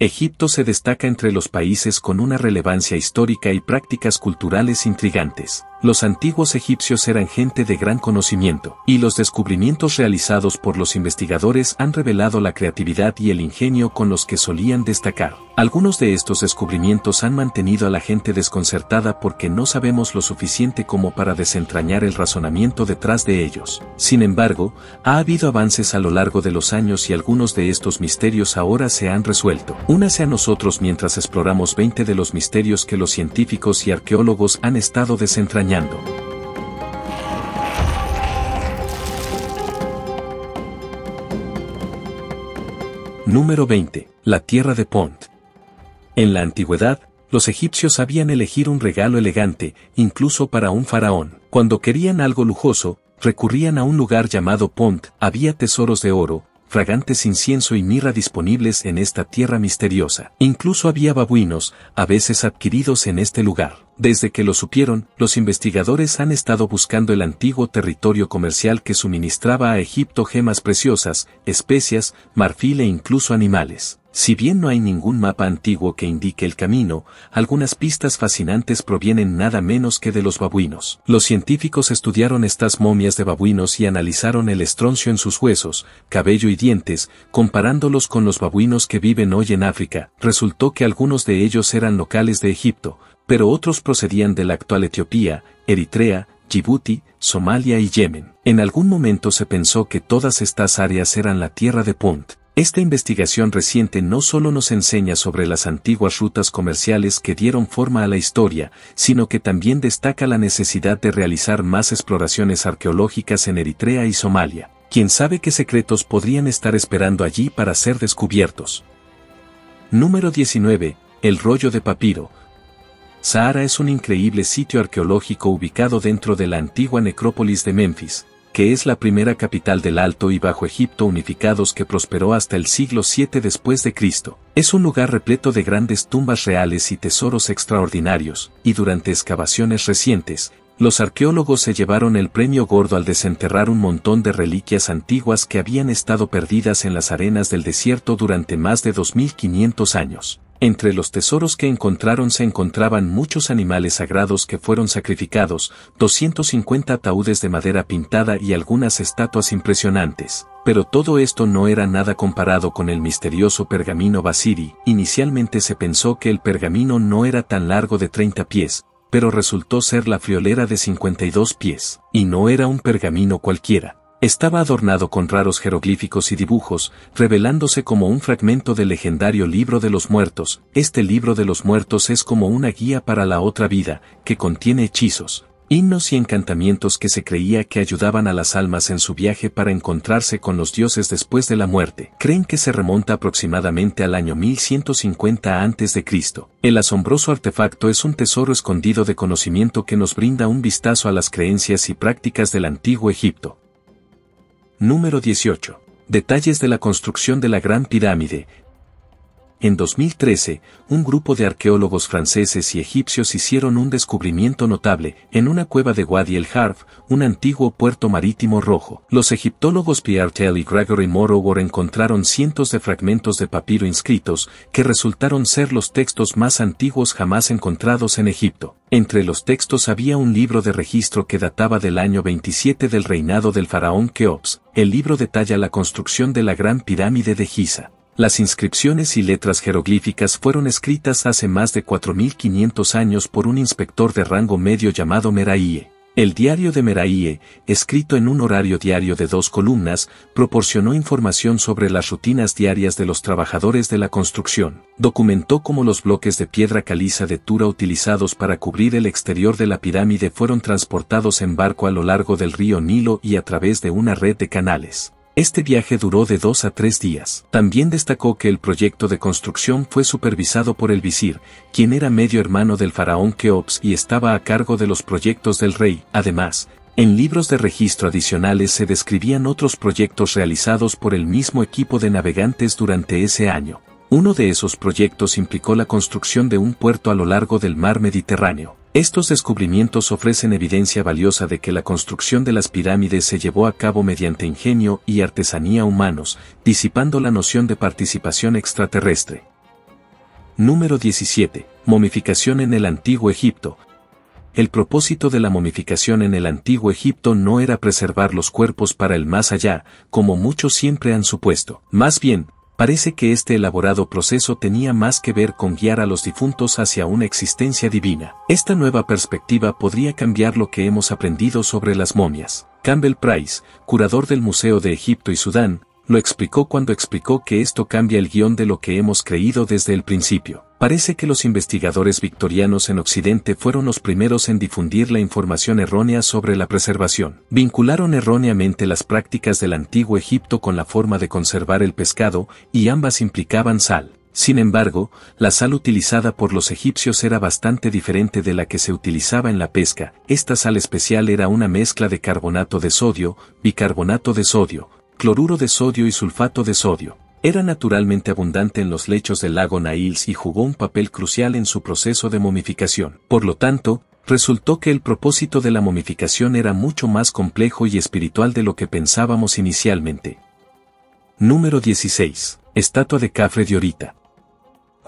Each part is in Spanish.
Egipto se destaca entre los países con una relevancia histórica y prácticas culturales intrigantes los antiguos egipcios eran gente de gran conocimiento, y los descubrimientos realizados por los investigadores han revelado la creatividad y el ingenio con los que solían destacar. Algunos de estos descubrimientos han mantenido a la gente desconcertada porque no sabemos lo suficiente como para desentrañar el razonamiento detrás de ellos. Sin embargo, ha habido avances a lo largo de los años y algunos de estos misterios ahora se han resuelto. Únase a nosotros mientras exploramos 20 de los misterios que los científicos y arqueólogos han estado desentrañando Número 20. La tierra de Pont. En la antigüedad, los egipcios sabían elegir un regalo elegante, incluso para un faraón. Cuando querían algo lujoso, recurrían a un lugar llamado Pont. Había tesoros de oro, fragantes incienso y mirra disponibles en esta tierra misteriosa. Incluso había babuinos, a veces adquiridos en este lugar. Desde que lo supieron, los investigadores han estado buscando el antiguo territorio comercial que suministraba a Egipto gemas preciosas, especias, marfil e incluso animales. Si bien no hay ningún mapa antiguo que indique el camino, algunas pistas fascinantes provienen nada menos que de los babuinos. Los científicos estudiaron estas momias de babuinos y analizaron el estroncio en sus huesos, cabello y dientes, comparándolos con los babuinos que viven hoy en África. Resultó que algunos de ellos eran locales de Egipto, pero otros procedían de la actual Etiopía, Eritrea, Djibouti, Somalia y Yemen. En algún momento se pensó que todas estas áreas eran la tierra de Punt. Esta investigación reciente no solo nos enseña sobre las antiguas rutas comerciales que dieron forma a la historia, sino que también destaca la necesidad de realizar más exploraciones arqueológicas en Eritrea y Somalia. Quién sabe qué secretos podrían estar esperando allí para ser descubiertos. Número 19. El rollo de papiro, Sahara es un increíble sitio arqueológico ubicado dentro de la antigua necrópolis de Memphis, que es la primera capital del Alto y Bajo Egipto unificados que prosperó hasta el siglo VII después de Cristo. Es un lugar repleto de grandes tumbas reales y tesoros extraordinarios, y durante excavaciones recientes, los arqueólogos se llevaron el premio gordo al desenterrar un montón de reliquias antiguas que habían estado perdidas en las arenas del desierto durante más de 2500 años. Entre los tesoros que encontraron se encontraban muchos animales sagrados que fueron sacrificados, 250 ataúdes de madera pintada y algunas estatuas impresionantes. Pero todo esto no era nada comparado con el misterioso pergamino Basiri. Inicialmente se pensó que el pergamino no era tan largo de 30 pies, pero resultó ser la friolera de 52 pies, y no era un pergamino cualquiera. Estaba adornado con raros jeroglíficos y dibujos, revelándose como un fragmento del legendario Libro de los Muertos. Este Libro de los Muertos es como una guía para la otra vida, que contiene hechizos, himnos y encantamientos que se creía que ayudaban a las almas en su viaje para encontrarse con los dioses después de la muerte. Creen que se remonta aproximadamente al año 1150 a.C. El asombroso artefacto es un tesoro escondido de conocimiento que nos brinda un vistazo a las creencias y prácticas del antiguo Egipto. Número 18. Detalles de la construcción de la Gran Pirámide, en 2013, un grupo de arqueólogos franceses y egipcios hicieron un descubrimiento notable en una cueva de Wadi el Harf, un antiguo puerto marítimo rojo. Los egiptólogos Pierre Tell y Gregory Morogor encontraron cientos de fragmentos de papiro inscritos que resultaron ser los textos más antiguos jamás encontrados en Egipto. Entre los textos había un libro de registro que databa del año 27 del reinado del faraón Keops. El libro detalla la construcción de la Gran Pirámide de Giza. Las inscripciones y letras jeroglíficas fueron escritas hace más de 4.500 años por un inspector de rango medio llamado Meraíe. El diario de Meraíe, escrito en un horario diario de dos columnas, proporcionó información sobre las rutinas diarias de los trabajadores de la construcción. Documentó cómo los bloques de piedra caliza de Tura utilizados para cubrir el exterior de la pirámide fueron transportados en barco a lo largo del río Nilo y a través de una red de canales. Este viaje duró de dos a tres días. También destacó que el proyecto de construcción fue supervisado por el visir, quien era medio hermano del faraón Keops y estaba a cargo de los proyectos del rey. Además, en libros de registro adicionales se describían otros proyectos realizados por el mismo equipo de navegantes durante ese año. Uno de esos proyectos implicó la construcción de un puerto a lo largo del mar Mediterráneo. Estos descubrimientos ofrecen evidencia valiosa de que la construcción de las pirámides se llevó a cabo mediante ingenio y artesanía humanos, disipando la noción de participación extraterrestre. Número 17. Momificación en el Antiguo Egipto. El propósito de la momificación en el Antiguo Egipto no era preservar los cuerpos para el más allá, como muchos siempre han supuesto. Más bien, parece que este elaborado proceso tenía más que ver con guiar a los difuntos hacia una existencia divina. Esta nueva perspectiva podría cambiar lo que hemos aprendido sobre las momias. Campbell Price, curador del Museo de Egipto y Sudán, lo explicó cuando explicó que esto cambia el guión de lo que hemos creído desde el principio. Parece que los investigadores victorianos en Occidente fueron los primeros en difundir la información errónea sobre la preservación. Vincularon erróneamente las prácticas del antiguo Egipto con la forma de conservar el pescado y ambas implicaban sal. Sin embargo, la sal utilizada por los egipcios era bastante diferente de la que se utilizaba en la pesca. Esta sal especial era una mezcla de carbonato de sodio, bicarbonato de sodio, cloruro de sodio y sulfato de sodio. Era naturalmente abundante en los lechos del lago Nails y jugó un papel crucial en su proceso de momificación. Por lo tanto, resultó que el propósito de la momificación era mucho más complejo y espiritual de lo que pensábamos inicialmente. Número 16. Estatua de Cafre de Orita.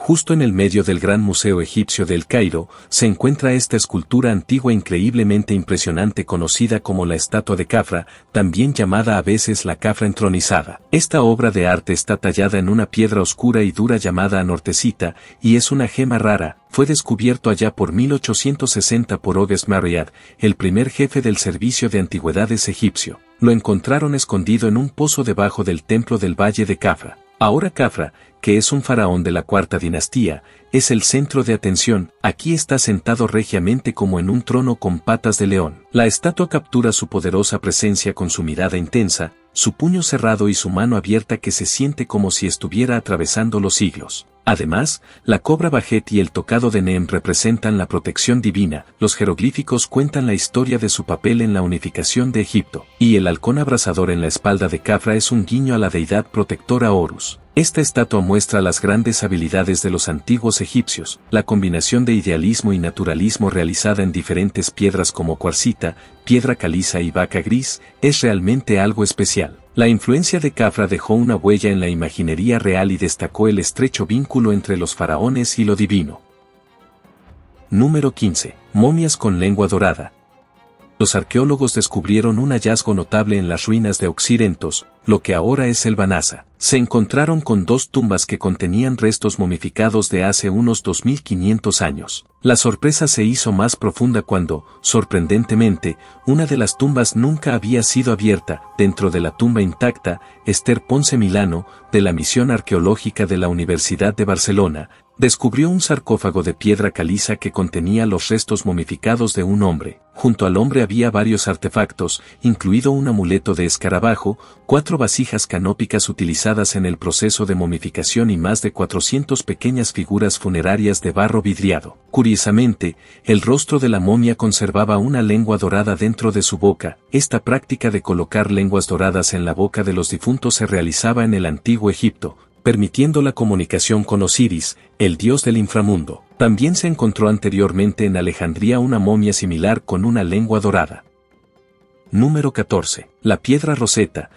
Justo en el medio del Gran Museo Egipcio del Cairo, se encuentra esta escultura antigua increíblemente impresionante conocida como la estatua de Cafra, también llamada a veces la Cafra entronizada. Esta obra de arte está tallada en una piedra oscura y dura llamada Anortecita, y es una gema rara, fue descubierto allá por 1860 por Oves Mariad, el primer jefe del Servicio de Antigüedades egipcio. Lo encontraron escondido en un pozo debajo del templo del Valle de Cafra. Ahora Cafra, que es un faraón de la cuarta dinastía, es el centro de atención, aquí está sentado regiamente como en un trono con patas de león. La estatua captura su poderosa presencia con su mirada intensa, su puño cerrado y su mano abierta que se siente como si estuviera atravesando los siglos. Además, la cobra Bajet y el tocado de Neem representan la protección divina, los jeroglíficos cuentan la historia de su papel en la unificación de Egipto, y el halcón abrazador en la espalda de Cafra es un guiño a la deidad protectora Horus. Esta estatua muestra las grandes habilidades de los antiguos egipcios, la combinación de idealismo y naturalismo realizada en diferentes piedras como cuarcita, piedra caliza y vaca gris, es realmente algo especial. La influencia de Cafra dejó una huella en la imaginería real y destacó el estrecho vínculo entre los faraones y lo divino. Número 15. Momias con lengua dorada los arqueólogos descubrieron un hallazgo notable en las ruinas de Occidentos, lo que ahora es el Banasa. Se encontraron con dos tumbas que contenían restos momificados de hace unos 2500 años. La sorpresa se hizo más profunda cuando, sorprendentemente, una de las tumbas nunca había sido abierta. Dentro de la tumba intacta, Esther Ponce Milano, de la misión arqueológica de la Universidad de Barcelona, descubrió un sarcófago de piedra caliza que contenía los restos momificados de un hombre. Junto al hombre había varios artefactos, incluido un amuleto de escarabajo, cuatro vasijas canópicas utilizadas en el proceso de momificación y más de 400 pequeñas figuras funerarias de barro vidriado. Curiosamente, el rostro de la momia conservaba una lengua dorada dentro de su boca. Esta práctica de colocar lenguas doradas en la boca de los difuntos se realizaba en el antiguo Egipto, permitiendo la comunicación con Osiris, el dios del inframundo. También se encontró anteriormente en Alejandría una momia similar con una lengua dorada. Número 14. La piedra roseta.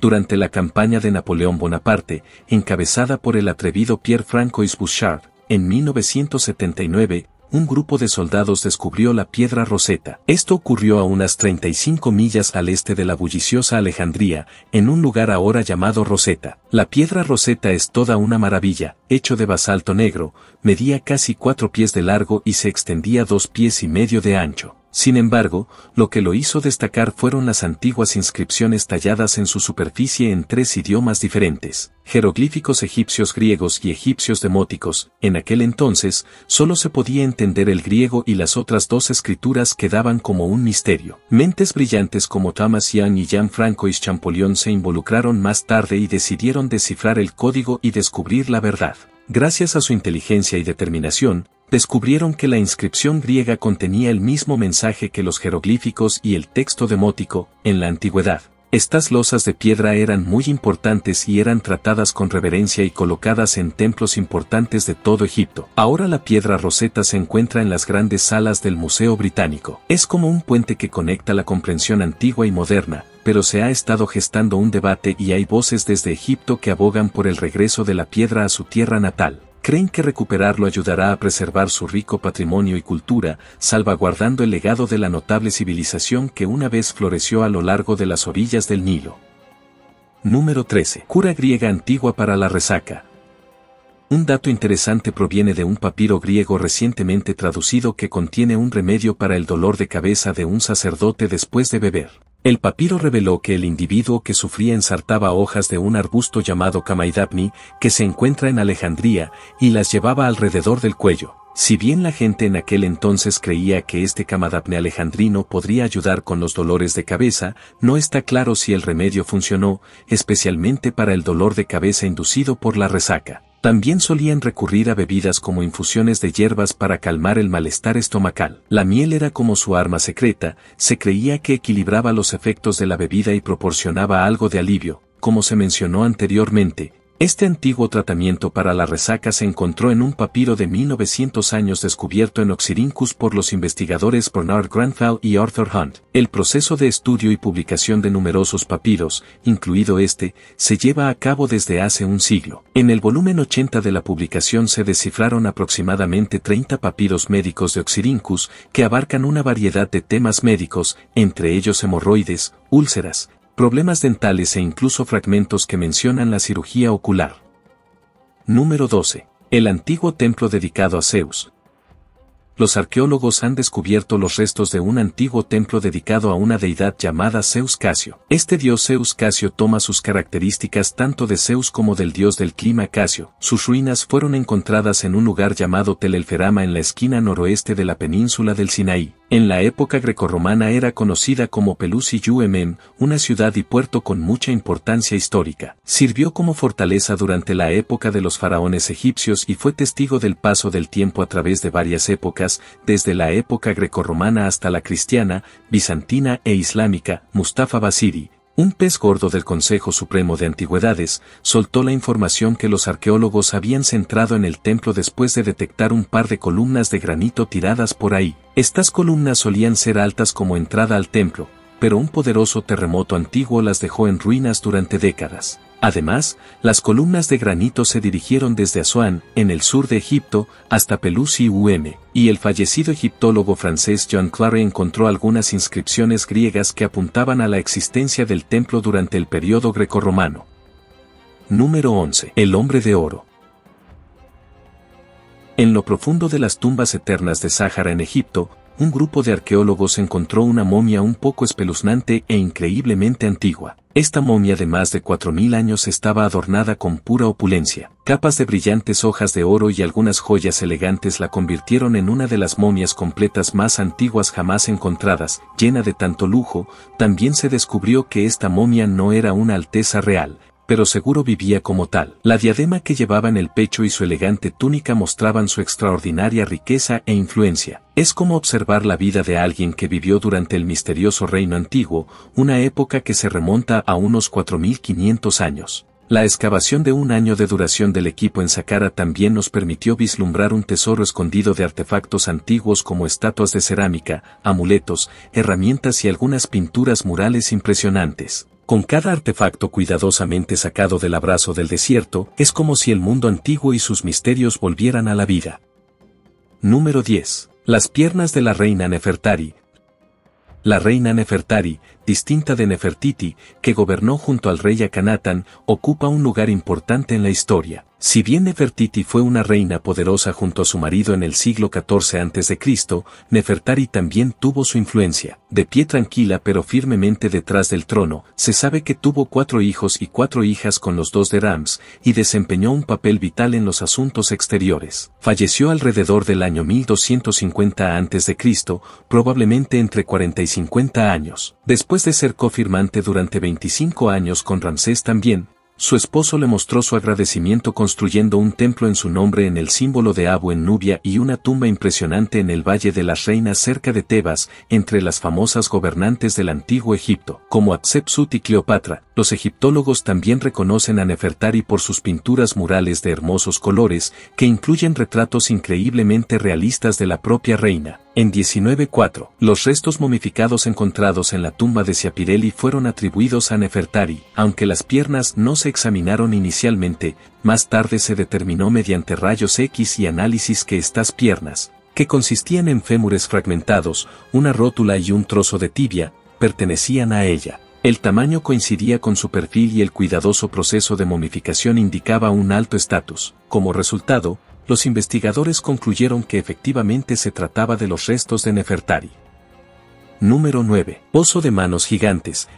Durante la campaña de Napoleón Bonaparte, encabezada por el atrevido Pierre Francois Bouchard, en 1979, un grupo de soldados descubrió la piedra Roseta. Esto ocurrió a unas 35 millas al este de la bulliciosa Alejandría, en un lugar ahora llamado Roseta. La piedra Roseta es toda una maravilla, hecho de basalto negro, medía casi cuatro pies de largo y se extendía dos pies y medio de ancho. Sin embargo, lo que lo hizo destacar fueron las antiguas inscripciones talladas en su superficie en tres idiomas diferentes, jeroglíficos egipcios griegos y egipcios demóticos, en aquel entonces solo se podía entender el griego y las otras dos escrituras quedaban como un misterio. Mentes brillantes como Thomas Young y Jean-Francois Champollion se involucraron más tarde y decidieron descifrar el código y descubrir la verdad. Gracias a su inteligencia y determinación, descubrieron que la inscripción griega contenía el mismo mensaje que los jeroglíficos y el texto demótico, en la antigüedad. Estas losas de piedra eran muy importantes y eran tratadas con reverencia y colocadas en templos importantes de todo Egipto. Ahora la piedra roseta se encuentra en las grandes salas del Museo Británico. Es como un puente que conecta la comprensión antigua y moderna, pero se ha estado gestando un debate y hay voces desde Egipto que abogan por el regreso de la piedra a su tierra natal creen que recuperarlo ayudará a preservar su rico patrimonio y cultura, salvaguardando el legado de la notable civilización que una vez floreció a lo largo de las orillas del Nilo. Número 13. Cura griega antigua para la resaca. Un dato interesante proviene de un papiro griego recientemente traducido que contiene un remedio para el dolor de cabeza de un sacerdote después de beber. El papiro reveló que el individuo que sufría ensartaba hojas de un arbusto llamado Kamaidapni, que se encuentra en Alejandría, y las llevaba alrededor del cuello. Si bien la gente en aquel entonces creía que este Kamaidapne alejandrino podría ayudar con los dolores de cabeza, no está claro si el remedio funcionó, especialmente para el dolor de cabeza inducido por la resaca. También solían recurrir a bebidas como infusiones de hierbas para calmar el malestar estomacal. La miel era como su arma secreta, se creía que equilibraba los efectos de la bebida y proporcionaba algo de alivio, como se mencionó anteriormente, este antiguo tratamiento para la resaca se encontró en un papiro de 1900 años descubierto en Oxirincus por los investigadores Bernard Grenfell y Arthur Hunt. El proceso de estudio y publicación de numerosos papiros, incluido este, se lleva a cabo desde hace un siglo. En el volumen 80 de la publicación se descifraron aproximadamente 30 papiros médicos de Oxirincus que abarcan una variedad de temas médicos, entre ellos hemorroides, úlceras, problemas dentales e incluso fragmentos que mencionan la cirugía ocular. Número 12. El antiguo templo dedicado a Zeus. Los arqueólogos han descubierto los restos de un antiguo templo dedicado a una deidad llamada Zeus Casio. Este dios Zeus Casio toma sus características tanto de Zeus como del dios del clima Casio. Sus ruinas fueron encontradas en un lugar llamado Telelferama en la esquina noroeste de la península del Sinaí. En la época grecorromana era conocida como pelusi Pelusium, una ciudad y puerto con mucha importancia histórica. Sirvió como fortaleza durante la época de los faraones egipcios y fue testigo del paso del tiempo a través de varias épocas, desde la época grecorromana hasta la cristiana, bizantina e islámica. Mustafa Basiri, un pez gordo del Consejo Supremo de Antigüedades soltó la información que los arqueólogos habían centrado en el templo después de detectar un par de columnas de granito tiradas por ahí. Estas columnas solían ser altas como entrada al templo, pero un poderoso terremoto antiguo las dejó en ruinas durante décadas. Además, las columnas de granito se dirigieron desde Asuán, en el sur de Egipto, hasta Pelusi UM, y el fallecido egiptólogo francés John Clare encontró algunas inscripciones griegas que apuntaban a la existencia del templo durante el periodo grecorromano. Número 11. El hombre de oro. En lo profundo de las tumbas eternas de Sáhara en Egipto, un grupo de arqueólogos encontró una momia un poco espeluznante e increíblemente antigua. Esta momia de más de 4.000 años estaba adornada con pura opulencia. Capas de brillantes hojas de oro y algunas joyas elegantes la convirtieron en una de las momias completas más antiguas jamás encontradas, llena de tanto lujo, también se descubrió que esta momia no era una alteza real, pero seguro vivía como tal. La diadema que llevaba en el pecho y su elegante túnica mostraban su extraordinaria riqueza e influencia. Es como observar la vida de alguien que vivió durante el misterioso reino antiguo, una época que se remonta a unos 4.500 años. La excavación de un año de duración del equipo en Saqqara también nos permitió vislumbrar un tesoro escondido de artefactos antiguos como estatuas de cerámica, amuletos, herramientas y algunas pinturas murales impresionantes. Con cada artefacto cuidadosamente sacado del abrazo del desierto, es como si el mundo antiguo y sus misterios volvieran a la vida. Número 10. Las piernas de la reina Nefertari. La reina Nefertari, distinta de Nefertiti, que gobernó junto al rey Akanatán, ocupa un lugar importante en la historia. Si bien Nefertiti fue una reina poderosa junto a su marido en el siglo XIV a.C., Nefertari también tuvo su influencia. De pie tranquila pero firmemente detrás del trono, se sabe que tuvo cuatro hijos y cuatro hijas con los dos de Rams, y desempeñó un papel vital en los asuntos exteriores. Falleció alrededor del año 1250 a.C., probablemente entre 40 y 50 años. Después de ser cofirmante durante 25 años con Ramsés también, su esposo le mostró su agradecimiento construyendo un templo en su nombre en el símbolo de Abu en Nubia y una tumba impresionante en el Valle de las Reinas cerca de Tebas, entre las famosas gobernantes del antiguo Egipto, como Hatshepsut y Cleopatra. Los egiptólogos también reconocen a Nefertari por sus pinturas murales de hermosos colores, que incluyen retratos increíblemente realistas de la propia reina. En 19.4, los restos momificados encontrados en la tumba de Siapirelli fueron atribuidos a Nefertari, aunque las piernas no se examinaron inicialmente, más tarde se determinó mediante rayos X y análisis que estas piernas, que consistían en fémures fragmentados, una rótula y un trozo de tibia, pertenecían a ella. El tamaño coincidía con su perfil y el cuidadoso proceso de momificación indicaba un alto estatus. Como resultado, los investigadores concluyeron que efectivamente se trataba de los restos de Nefertari. Número 9. Pozo de manos gigantes.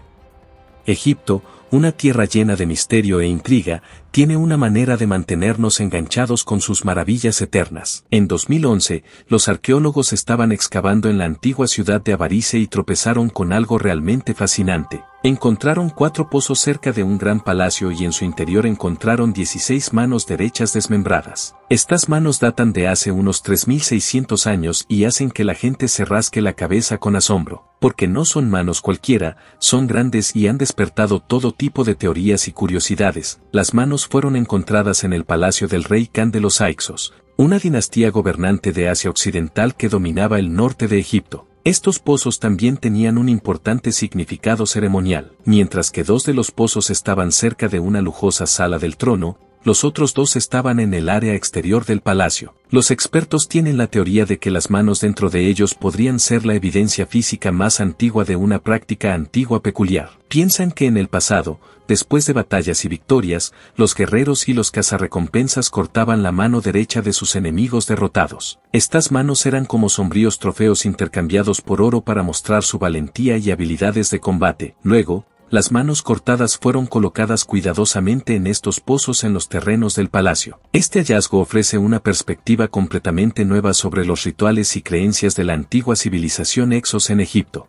Egipto, una tierra llena de misterio e intriga, tiene una manera de mantenernos enganchados con sus maravillas eternas. En 2011, los arqueólogos estaban excavando en la antigua ciudad de Avarice y tropezaron con algo realmente fascinante. Encontraron cuatro pozos cerca de un gran palacio y en su interior encontraron 16 manos derechas desmembradas. Estas manos datan de hace unos 3.600 años y hacen que la gente se rasque la cabeza con asombro, porque no son manos cualquiera, son grandes y han despertado todo tipo de teorías y curiosidades. Las manos fueron encontradas en el palacio del rey Khan de los Aixos, una dinastía gobernante de Asia Occidental que dominaba el norte de Egipto. Estos pozos también tenían un importante significado ceremonial, mientras que dos de los pozos estaban cerca de una lujosa sala del trono, los otros dos estaban en el área exterior del palacio. Los expertos tienen la teoría de que las manos dentro de ellos podrían ser la evidencia física más antigua de una práctica antigua peculiar. Piensan que en el pasado, después de batallas y victorias, los guerreros y los cazarrecompensas cortaban la mano derecha de sus enemigos derrotados. Estas manos eran como sombríos trofeos intercambiados por oro para mostrar su valentía y habilidades de combate. Luego, las manos cortadas fueron colocadas cuidadosamente en estos pozos en los terrenos del palacio. Este hallazgo ofrece una perspectiva completamente nueva sobre los rituales y creencias de la antigua civilización Exos en Egipto.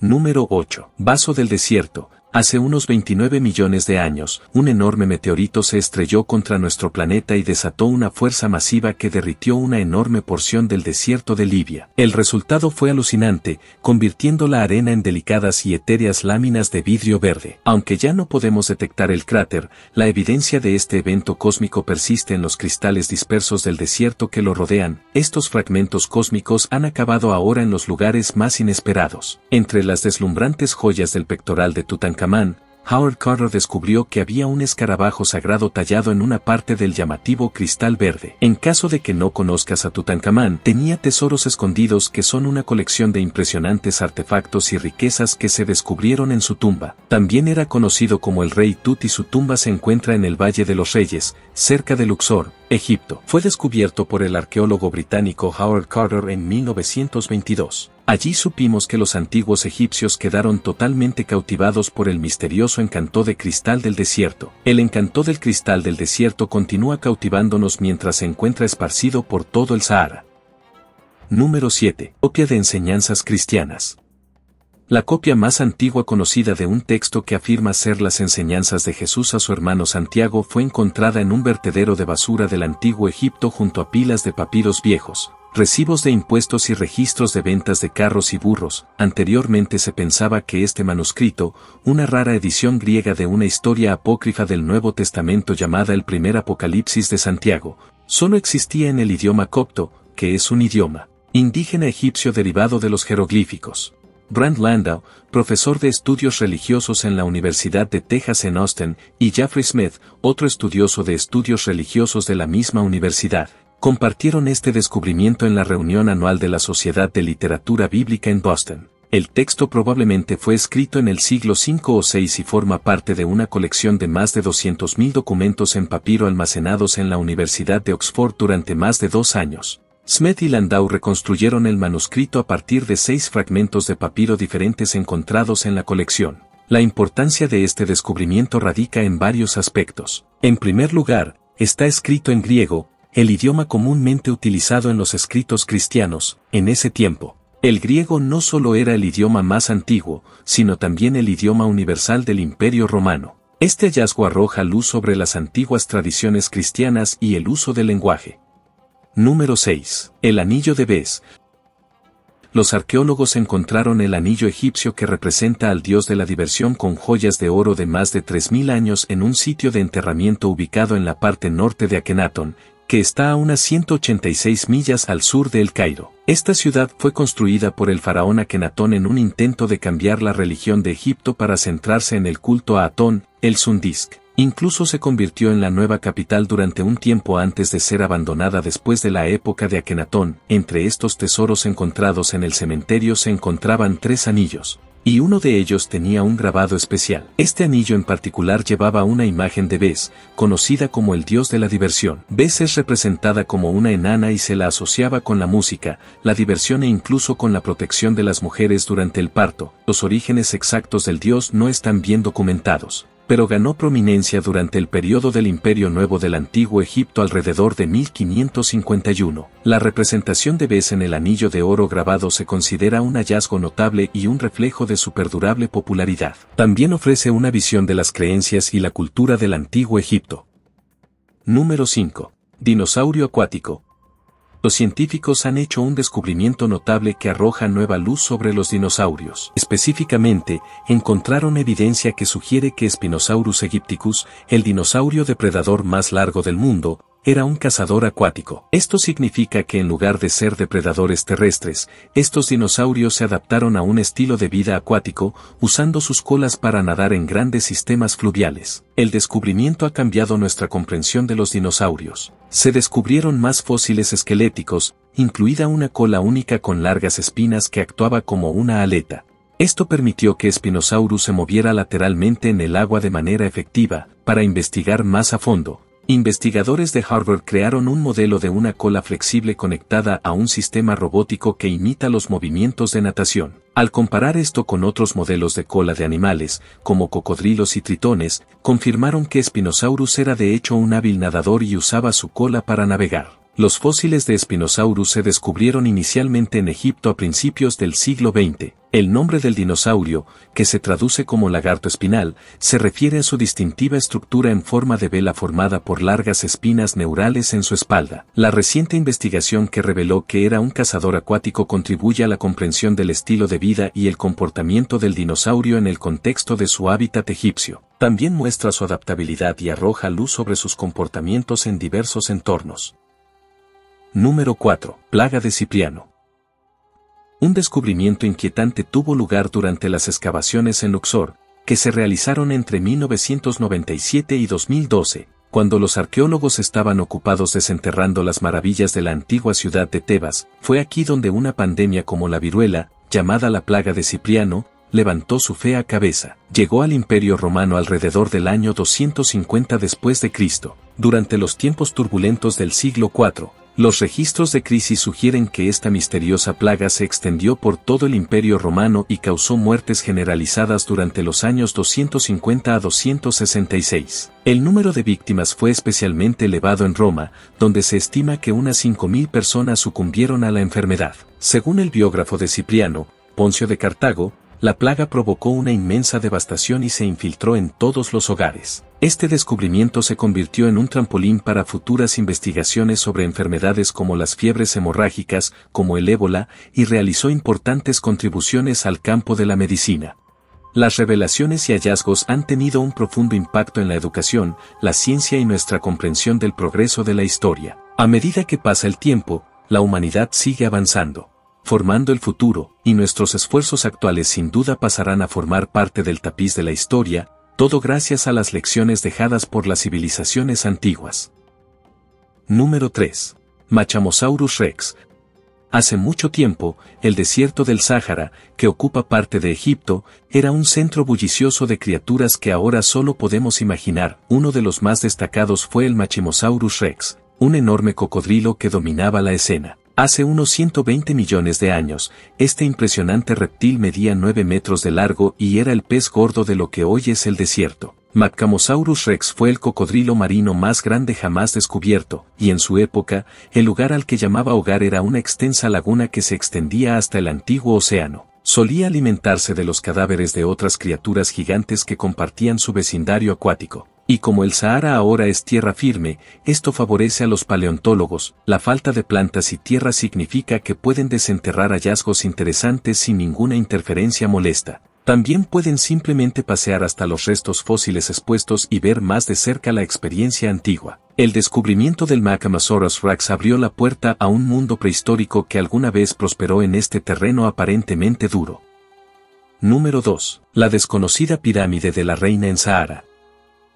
Número 8. Vaso del desierto, Hace unos 29 millones de años, un enorme meteorito se estrelló contra nuestro planeta y desató una fuerza masiva que derritió una enorme porción del desierto de Libia. El resultado fue alucinante, convirtiendo la arena en delicadas y etéreas láminas de vidrio verde. Aunque ya no podemos detectar el cráter, la evidencia de este evento cósmico persiste en los cristales dispersos del desierto que lo rodean. Estos fragmentos cósmicos han acabado ahora en los lugares más inesperados. Entre las deslumbrantes joyas del pectoral de Tutankamón, Howard Carter descubrió que había un escarabajo sagrado tallado en una parte del llamativo cristal verde. En caso de que no conozcas a Tutankamán, tenía tesoros escondidos que son una colección de impresionantes artefactos y riquezas que se descubrieron en su tumba. También era conocido como el rey Tut y su tumba se encuentra en el Valle de los Reyes, cerca de Luxor, Egipto. Fue descubierto por el arqueólogo británico Howard Carter en 1922. Allí supimos que los antiguos egipcios quedaron totalmente cautivados por el misterioso encanto de cristal del desierto. El encanto del cristal del desierto continúa cautivándonos mientras se encuentra esparcido por todo el Sahara. Número 7. Copia de enseñanzas cristianas. La copia más antigua conocida de un texto que afirma ser las enseñanzas de Jesús a su hermano Santiago fue encontrada en un vertedero de basura del antiguo Egipto junto a pilas de papiros viejos, recibos de impuestos y registros de ventas de carros y burros. Anteriormente se pensaba que este manuscrito, una rara edición griega de una historia apócrifa del Nuevo Testamento llamada el primer Apocalipsis de Santiago, solo existía en el idioma copto, que es un idioma indígena egipcio derivado de los jeroglíficos. Brand Landau, profesor de estudios religiosos en la Universidad de Texas en Austin, y Jeffrey Smith, otro estudioso de estudios religiosos de la misma universidad, compartieron este descubrimiento en la reunión anual de la Sociedad de Literatura Bíblica en Boston. El texto probablemente fue escrito en el siglo V o VI y forma parte de una colección de más de 200.000 documentos en papiro almacenados en la Universidad de Oxford durante más de dos años. Smith y Landau reconstruyeron el manuscrito a partir de seis fragmentos de papiro diferentes encontrados en la colección. La importancia de este descubrimiento radica en varios aspectos. En primer lugar, está escrito en griego, el idioma comúnmente utilizado en los escritos cristianos, en ese tiempo. El griego no solo era el idioma más antiguo, sino también el idioma universal del Imperio Romano. Este hallazgo arroja luz sobre las antiguas tradiciones cristianas y el uso del lenguaje. Número 6. El anillo de Bes. Los arqueólogos encontraron el anillo egipcio que representa al dios de la diversión con joyas de oro de más de 3.000 años en un sitio de enterramiento ubicado en la parte norte de Akenatón, que está a unas 186 millas al sur de El Cairo. Esta ciudad fue construida por el faraón Akenatón en un intento de cambiar la religión de Egipto para centrarse en el culto a Atón, el Sundisk. Incluso se convirtió en la nueva capital durante un tiempo antes de ser abandonada después de la época de Akenatón. Entre estos tesoros encontrados en el cementerio se encontraban tres anillos, y uno de ellos tenía un grabado especial. Este anillo en particular llevaba una imagen de Bess, conocida como el dios de la diversión. Bess es representada como una enana y se la asociaba con la música, la diversión e incluso con la protección de las mujeres durante el parto. Los orígenes exactos del dios no están bien documentados pero ganó prominencia durante el periodo del Imperio Nuevo del Antiguo Egipto alrededor de 1551. La representación de Bes en el anillo de oro grabado se considera un hallazgo notable y un reflejo de su perdurable popularidad. También ofrece una visión de las creencias y la cultura del Antiguo Egipto. Número 5. Dinosaurio acuático, los científicos han hecho un descubrimiento notable que arroja nueva luz sobre los dinosaurios. Específicamente, encontraron evidencia que sugiere que Spinosaurus aegypticus, el dinosaurio depredador más largo del mundo, era un cazador acuático. Esto significa que en lugar de ser depredadores terrestres, estos dinosaurios se adaptaron a un estilo de vida acuático, usando sus colas para nadar en grandes sistemas fluviales. El descubrimiento ha cambiado nuestra comprensión de los dinosaurios. Se descubrieron más fósiles esqueléticos, incluida una cola única con largas espinas que actuaba como una aleta. Esto permitió que Spinosaurus se moviera lateralmente en el agua de manera efectiva, para investigar más a fondo, Investigadores de Harvard crearon un modelo de una cola flexible conectada a un sistema robótico que imita los movimientos de natación. Al comparar esto con otros modelos de cola de animales, como cocodrilos y tritones, confirmaron que Spinosaurus era de hecho un hábil nadador y usaba su cola para navegar. Los fósiles de Spinosaurus se descubrieron inicialmente en Egipto a principios del siglo XX. El nombre del dinosaurio, que se traduce como lagarto espinal, se refiere a su distintiva estructura en forma de vela formada por largas espinas neurales en su espalda. La reciente investigación que reveló que era un cazador acuático contribuye a la comprensión del estilo de vida y el comportamiento del dinosaurio en el contexto de su hábitat egipcio. También muestra su adaptabilidad y arroja luz sobre sus comportamientos en diversos entornos. Número 4. Plaga de Cipriano un descubrimiento inquietante tuvo lugar durante las excavaciones en Luxor, que se realizaron entre 1997 y 2012, cuando los arqueólogos estaban ocupados desenterrando las maravillas de la antigua ciudad de Tebas, fue aquí donde una pandemia como la viruela, llamada la plaga de Cipriano, levantó su fea cabeza. Llegó al Imperio Romano alrededor del año 250 después de Cristo, durante los tiempos turbulentos del siglo IV, los registros de crisis sugieren que esta misteriosa plaga se extendió por todo el imperio romano y causó muertes generalizadas durante los años 250 a 266. El número de víctimas fue especialmente elevado en Roma, donde se estima que unas 5.000 personas sucumbieron a la enfermedad. Según el biógrafo de Cipriano, Poncio de Cartago, la plaga provocó una inmensa devastación y se infiltró en todos los hogares. Este descubrimiento se convirtió en un trampolín para futuras investigaciones sobre enfermedades como las fiebres hemorrágicas, como el ébola, y realizó importantes contribuciones al campo de la medicina. Las revelaciones y hallazgos han tenido un profundo impacto en la educación, la ciencia y nuestra comprensión del progreso de la historia. A medida que pasa el tiempo, la humanidad sigue avanzando, formando el futuro, y nuestros esfuerzos actuales sin duda pasarán a formar parte del tapiz de la historia, todo gracias a las lecciones dejadas por las civilizaciones antiguas. Número 3. Machamosaurus rex. Hace mucho tiempo, el desierto del Sáhara, que ocupa parte de Egipto, era un centro bullicioso de criaturas que ahora solo podemos imaginar. Uno de los más destacados fue el Machimosaurus rex, un enorme cocodrilo que dominaba la escena. Hace unos 120 millones de años, este impresionante reptil medía 9 metros de largo y era el pez gordo de lo que hoy es el desierto. Macamosaurus rex fue el cocodrilo marino más grande jamás descubierto, y en su época, el lugar al que llamaba hogar era una extensa laguna que se extendía hasta el antiguo océano solía alimentarse de los cadáveres de otras criaturas gigantes que compartían su vecindario acuático. Y como el Sahara ahora es tierra firme, esto favorece a los paleontólogos, la falta de plantas y tierra significa que pueden desenterrar hallazgos interesantes sin ninguna interferencia molesta. También pueden simplemente pasear hasta los restos fósiles expuestos y ver más de cerca la experiencia antigua. El descubrimiento del Macamasaurus Rax abrió la puerta a un mundo prehistórico que alguna vez prosperó en este terreno aparentemente duro. Número 2. La desconocida pirámide de la reina en Sahara.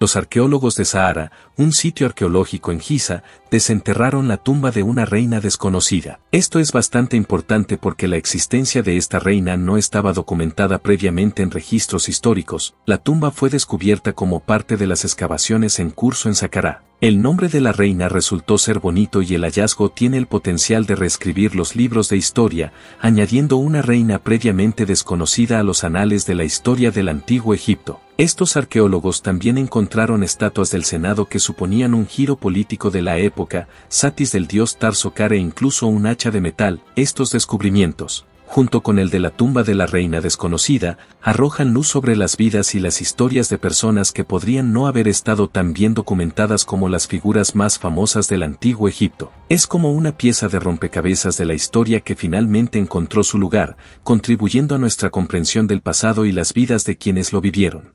Los arqueólogos de Sahara, un sitio arqueológico en Giza, desenterraron la tumba de una reina desconocida. Esto es bastante importante porque la existencia de esta reina no estaba documentada previamente en registros históricos. La tumba fue descubierta como parte de las excavaciones en curso en Saqqara. El nombre de la reina resultó ser bonito y el hallazgo tiene el potencial de reescribir los libros de historia, añadiendo una reina previamente desconocida a los anales de la historia del antiguo Egipto. Estos arqueólogos también encontraron estatuas del Senado que suponían un giro político de la época, satis del dios Tarso e incluso un hacha de metal. Estos descubrimientos junto con el de la tumba de la reina desconocida, arrojan luz sobre las vidas y las historias de personas que podrían no haber estado tan bien documentadas como las figuras más famosas del antiguo Egipto. Es como una pieza de rompecabezas de la historia que finalmente encontró su lugar, contribuyendo a nuestra comprensión del pasado y las vidas de quienes lo vivieron.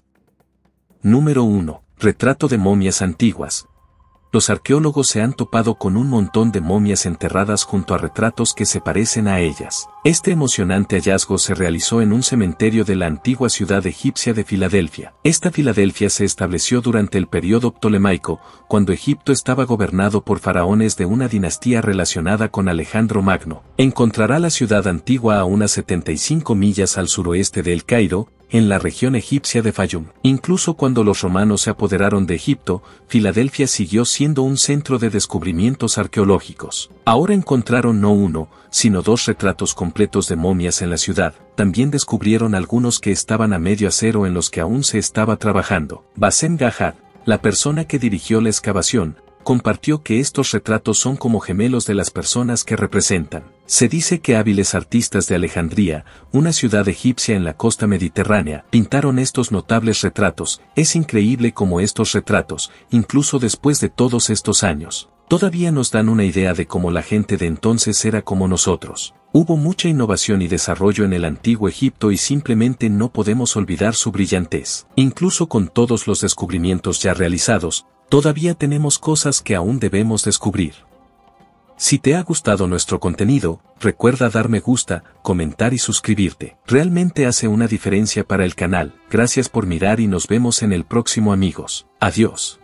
Número 1. Retrato de momias antiguas, los arqueólogos se han topado con un montón de momias enterradas junto a retratos que se parecen a ellas. Este emocionante hallazgo se realizó en un cementerio de la antigua ciudad egipcia de Filadelfia. Esta Filadelfia se estableció durante el periodo ptolemaico, cuando Egipto estaba gobernado por faraones de una dinastía relacionada con Alejandro Magno. Encontrará la ciudad antigua a unas 75 millas al suroeste del Cairo, en la región egipcia de Fayum. Incluso cuando los romanos se apoderaron de Egipto, Filadelfia siguió siendo un centro de descubrimientos arqueológicos. Ahora encontraron no uno, sino dos retratos completos de momias en la ciudad. También descubrieron algunos que estaban a medio acero en los que aún se estaba trabajando. Basen Gahad, la persona que dirigió la excavación, compartió que estos retratos son como gemelos de las personas que representan. Se dice que hábiles artistas de Alejandría, una ciudad egipcia en la costa mediterránea, pintaron estos notables retratos. Es increíble cómo estos retratos, incluso después de todos estos años, todavía nos dan una idea de cómo la gente de entonces era como nosotros. Hubo mucha innovación y desarrollo en el antiguo Egipto y simplemente no podemos olvidar su brillantez. Incluso con todos los descubrimientos ya realizados, todavía tenemos cosas que aún debemos descubrir. Si te ha gustado nuestro contenido, recuerda dar me gusta, comentar y suscribirte. Realmente hace una diferencia para el canal. Gracias por mirar y nos vemos en el próximo amigos. Adiós.